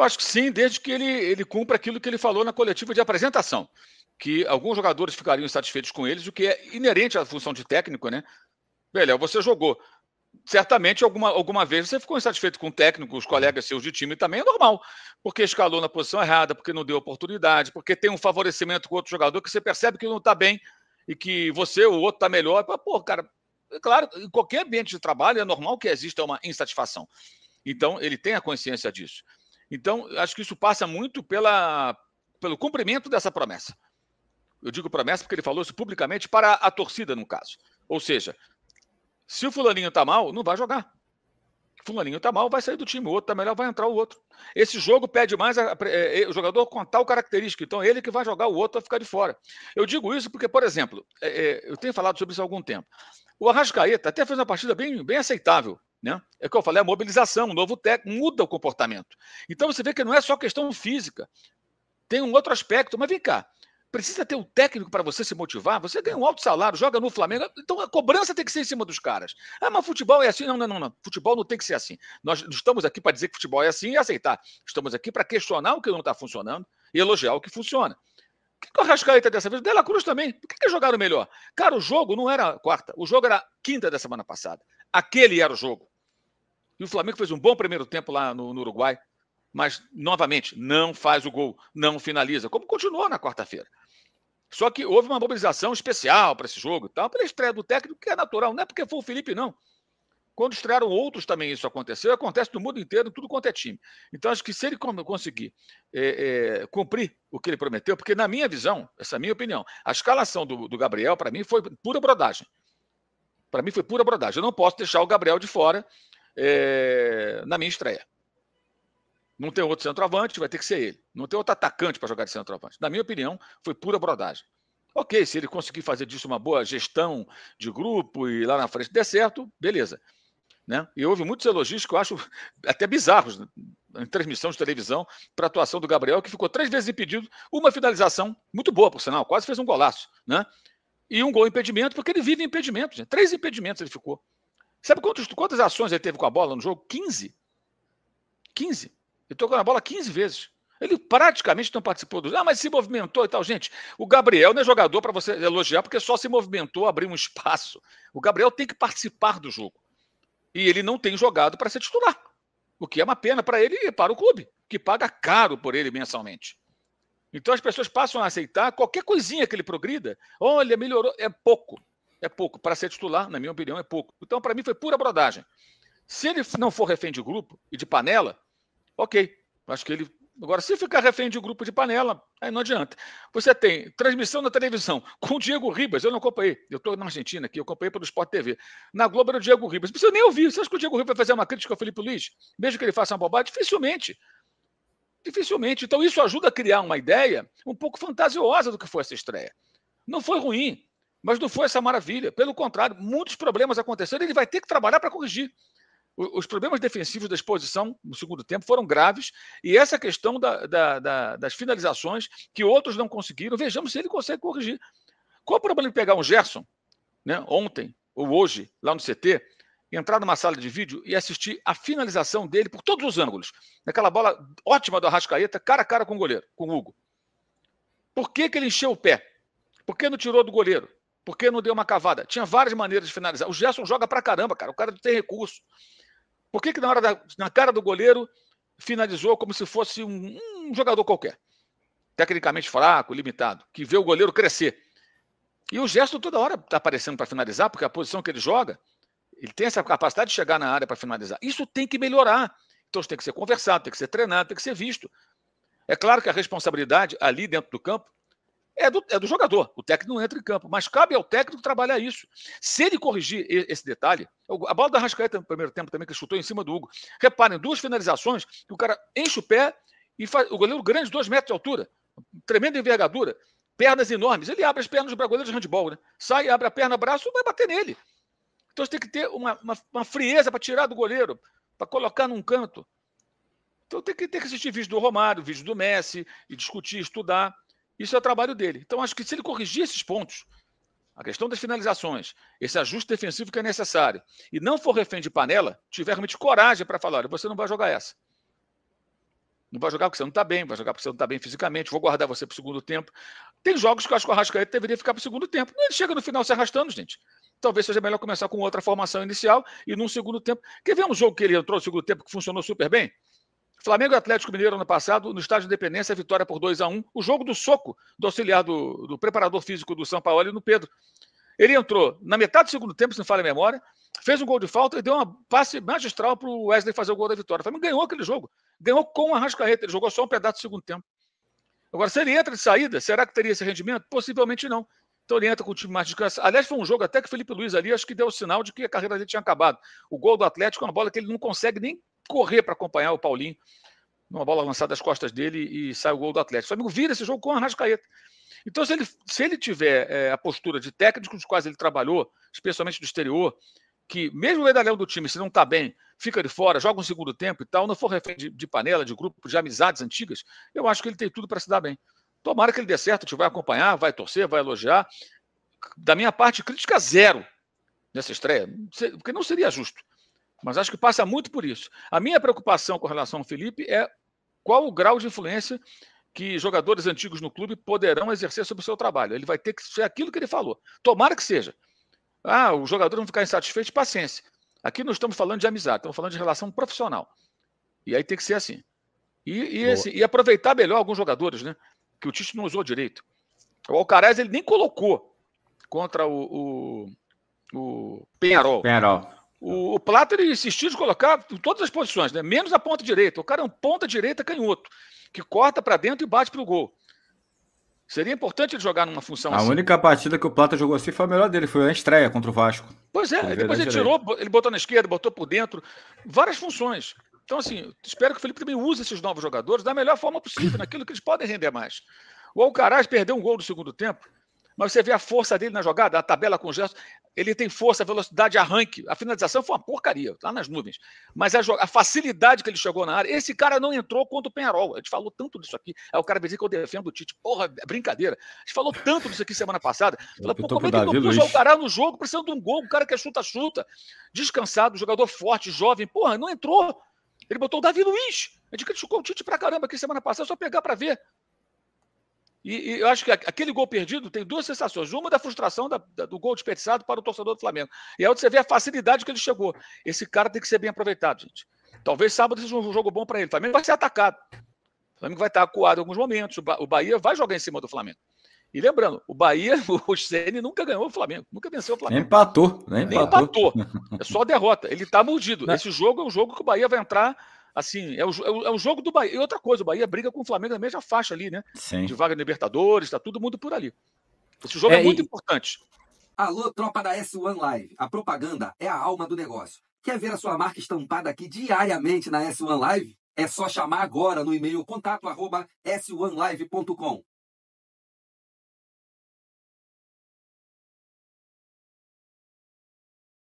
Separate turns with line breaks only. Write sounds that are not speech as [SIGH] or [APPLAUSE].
Eu acho que sim, desde que ele, ele cumpra aquilo que ele falou na coletiva de apresentação, que alguns jogadores ficariam insatisfeitos com eles, o que é inerente à função de técnico, né? Velho, você jogou. Certamente, alguma, alguma vez você ficou insatisfeito com o técnico, os colegas seus de time também é normal, porque escalou na posição errada, porque não deu oportunidade, porque tem um favorecimento com outro jogador que você percebe que não está bem e que você, o outro, está melhor. Pô, cara, é claro, em qualquer ambiente de trabalho é normal que exista uma insatisfação. Então, ele tem a consciência disso. Então, acho que isso passa muito pela, pelo cumprimento dessa promessa. Eu digo promessa porque ele falou isso publicamente para a torcida, no caso. Ou seja, se o fulaninho está mal, não vai jogar. Fulaninho está mal, vai sair do time, o outro está melhor, vai entrar o outro. Esse jogo pede mais a, é, é, o jogador com tal característica, então ele que vai jogar, o outro vai ficar de fora. Eu digo isso porque, por exemplo, é, é, eu tenho falado sobre isso há algum tempo. O Arrascaeta até fez uma partida bem, bem aceitável né? É o que eu falei, a mobilização, o novo técnico muda o comportamento. Então você vê que não é só questão física, tem um outro aspecto. Mas vem cá, precisa ter um técnico para você se motivar? Você ganha um alto salário, joga no Flamengo, então a cobrança tem que ser em cima dos caras. Ah, mas futebol é assim? Não, não, não, não. futebol não tem que ser assim. Nós estamos aqui para dizer que futebol é assim e aceitar. Estamos aqui para questionar o que não está funcionando e elogiar o que funciona. O que o Arrascaeta dessa vez? Dela Cruz também. Por que, que jogaram melhor? Cara, o jogo não era quarta, o jogo era quinta da semana passada. Aquele era o jogo. E o Flamengo fez um bom primeiro tempo lá no, no Uruguai, mas, novamente, não faz o gol, não finaliza, como continuou na quarta-feira. Só que houve uma mobilização especial para esse jogo e tal, pela estreia do técnico, que é natural, não é porque foi o Felipe, não. Quando estrearam outros também isso aconteceu, acontece no mundo inteiro, tudo quanto é time. Então, acho que se ele conseguir é, é, cumprir o que ele prometeu, porque na minha visão, essa é a minha opinião, a escalação do, do Gabriel, para mim, foi pura brodagem. Para mim, foi pura brodagem. Eu não posso deixar o Gabriel de fora é, na minha estreia. Não tem outro centroavante, vai ter que ser ele. Não tem outro atacante para jogar de centroavante. Na minha opinião, foi pura brodagem. Ok, se ele conseguir fazer disso uma boa gestão de grupo e lá na frente der certo, beleza. Né? E houve muitos elogios que eu acho até bizarros em transmissão de televisão para a atuação do Gabriel, que ficou três vezes impedido, uma finalização muito boa, por sinal, quase fez um golaço, né? E um gol impedimento, porque ele vive impedimentos, né? três impedimentos ele ficou. Sabe quantos, quantas ações ele teve com a bola no jogo? 15. 15. Ele tocou na bola 15 vezes. Ele praticamente não participou do. jogo. Ah, mas se movimentou e tal. Gente, o Gabriel não é jogador para você elogiar, porque só se movimentou abriu um espaço. O Gabriel tem que participar do jogo. E ele não tem jogado para ser titular. O que é uma pena para ele e para o clube, que paga caro por ele mensalmente. Então as pessoas passam a aceitar qualquer coisinha que ele progrida. Olha, melhorou. É pouco é pouco. Para ser titular, na minha opinião, é pouco. Então, para mim, foi pura brodagem. Se ele não for refém de grupo e de panela, ok. Acho que ele. Agora, se ficar refém de grupo de panela, aí não adianta. Você tem transmissão na televisão com o Diego Ribas. Eu não acompanhei. Eu estou na Argentina aqui, eu acompanhei pelo Sport TV. Na Globo era o Diego Ribas. Não precisa nem ouvir. Você acha que o Diego Ribas vai fazer uma crítica ao Felipe Luiz? Mesmo que ele faça uma bobagem? Dificilmente. Dificilmente. Então, isso ajuda a criar uma ideia um pouco fantasiosa do que foi essa estreia. Não foi ruim. Mas não foi essa maravilha. Pelo contrário, muitos problemas aconteceram e ele vai ter que trabalhar para corrigir. Os problemas defensivos da exposição no segundo tempo foram graves e essa questão da, da, da, das finalizações que outros não conseguiram, vejamos se ele consegue corrigir. Qual o problema de pegar um Gerson, né, ontem ou hoje, lá no CT, entrar numa sala de vídeo e assistir a finalização dele por todos os ângulos? Naquela bola ótima do Arrascaeta, cara a cara com o goleiro, com o Hugo. Por que, que ele encheu o pé? Por que não tirou do goleiro? Porque não deu uma cavada? Tinha várias maneiras de finalizar. O Gerson joga pra caramba, cara. O cara tem recurso. Por que, que na hora da, na cara do goleiro finalizou como se fosse um, um jogador qualquer? Tecnicamente fraco, limitado, que vê o goleiro crescer. E o Gerson toda hora está aparecendo para finalizar, porque a posição que ele joga, ele tem essa capacidade de chegar na área para finalizar. Isso tem que melhorar. Então isso tem que ser conversado, tem que ser treinado, tem que ser visto. É claro que a responsabilidade ali dentro do campo é do, é do jogador. O técnico não entra em campo. Mas cabe ao técnico trabalhar isso. Se ele corrigir esse detalhe, a bola da Rascaeta no primeiro tempo também, que chutou em cima do Hugo. Reparem, duas finalizações que o cara enche o pé e faz, o goleiro grande, dois metros de altura, tremenda envergadura, pernas enormes. Ele abre as pernas para goleiro de handball, né? Sai, abre a perna, braço, vai bater nele. Então você tem que ter uma, uma, uma frieza para tirar do goleiro, para colocar num canto. Então tem que, tem que assistir vídeo do Romário, vídeo do Messi, e discutir, estudar. Isso é o trabalho dele. Então, acho que se ele corrigir esses pontos, a questão das finalizações, esse ajuste defensivo que é necessário, e não for refém de panela, tiver realmente coragem para falar: olha, você não vai jogar essa. Não vai jogar porque você não está bem, vai jogar porque você não está bem fisicamente, vou guardar você para o segundo tempo. Tem jogos que eu acho que o Arrascaeta deveria ficar para o segundo tempo. Ele chega no final se arrastando, gente. Talvez seja melhor começar com outra formação inicial e num segundo tempo. Quer ver um jogo que ele entrou no segundo tempo que funcionou super bem? Flamengo e Atlético Mineiro ano passado, no estádio de Independência, vitória por 2 a 1 O jogo do soco do auxiliar do, do preparador físico do São Paulo no Pedro. Ele entrou na metade do segundo tempo, se não falha a memória, fez um gol de falta e deu uma passe magistral para o Wesley fazer o gol da vitória. O Flamengo ganhou aquele jogo. Ganhou com a Arrascaeta. Ele jogou só um pedaço do segundo tempo. Agora, se ele entra de saída, será que teria esse rendimento? Possivelmente não. Então ele entra com o time mais descansado. Aliás, foi um jogo até que Felipe Luiz ali, acho que deu o sinal de que a carreira dele tinha acabado. O gol do Atlético é uma bola que ele não consegue nem correr para acompanhar o Paulinho numa bola lançada às costas dele e sai o gol do Atlético. O amigo vira esse jogo com o Arrascaeta. Então, se ele, se ele tiver é, a postura de técnico dos quais ele trabalhou, especialmente do exterior, que mesmo o medalhão do time, se não está bem, fica de fora, joga um segundo tempo e tal, não for refém de, de panela, de grupo, de amizades antigas, eu acho que ele tem tudo para se dar bem. Tomara que ele dê certo, a gente vai acompanhar, vai torcer, vai elogiar. Da minha parte, crítica zero nessa estreia, porque não seria justo. Mas acho que passa muito por isso. A minha preocupação com relação ao Felipe é qual o grau de influência que jogadores antigos no clube poderão exercer sobre o seu trabalho. Ele vai ter que ser aquilo que ele falou. Tomara que seja. Ah, os jogadores vão ficar insatisfeitos, paciência. Aqui não estamos falando de amizade, estamos falando de relação profissional. E aí tem que ser assim. E, e, esse, e aproveitar melhor alguns jogadores, né? Que o Tite não usou direito. O Alcaraz ele nem colocou contra o, o, o Penharol. Penharol. O, o ele insistiu de colocar em todas as posições, né? menos a ponta direita. O cara é um ponta direita canhoto, que corta para dentro e bate para o gol. Seria importante ele jogar numa função a assim. A única partida que o Plata jogou assim foi a melhor dele, foi a estreia contra o Vasco. Pois é, depois ele tirou, ele botou na esquerda, botou por dentro, várias funções. Então, assim, espero que o Felipe também use esses novos jogadores da melhor forma possível, naquilo que eles podem render mais. O Alcaraz perdeu um gol no segundo tempo, mas você vê a força dele na jogada, a tabela com gesto, ele tem força, velocidade, arranque. A finalização foi uma porcaria, lá tá nas nuvens. Mas a, a, facilidade que ele chegou na área, esse cara não entrou contra o Penharol. A gente falou tanto disso aqui. Aí é o cara vai dizer que eu defendo o Tite. Porra, é brincadeira. A gente falou tanto disso aqui semana passada. Fala, Pô, como é que ele não jogará o no jogo, precisando de um gol, um cara que é chuta-chuta. Descansado, jogador forte, jovem. Porra, não entrou. Ele botou o Davi Luiz. A gente criticou o Tite pra caramba aqui semana passada, só pegar pra ver. E, e, eu acho que aquele gol perdido tem duas sensações. Uma da frustração da, da, do gol desperdiçado para o torcedor do Flamengo. E a é outra você vê a facilidade que ele chegou. Esse cara tem que ser bem aproveitado, gente. Talvez sábado seja um jogo bom para ele. O Flamengo vai ser atacado. O Flamengo vai estar acuado em alguns momentos. O, ba o Bahia vai jogar em cima do Flamengo. E lembrando, o Bahia, [LAUGHS] o Ceni nunca ganhou o Flamengo, nunca venceu o Flamengo. Nem empatou, nem, né? nem empatou. empatou. É só derrota. Ele está mordido. Não. Né? Esse jogo é um jogo que o Bahia vai entrar assim, é, é o, é o, jogo do Bahia. E outra coisa, o Bahia briga com o Flamengo na mesma faixa ali, né? Sim. De vaga Libertadores, tá todo mundo por ali. Esse jogo é, é muito e... importante. Alô, tropa da S1 Live. A propaganda é a alma do negócio. Quer ver a sua marca estampada aqui diariamente na S1 Live? É só chamar agora no e-mail contato arroba s1live.com.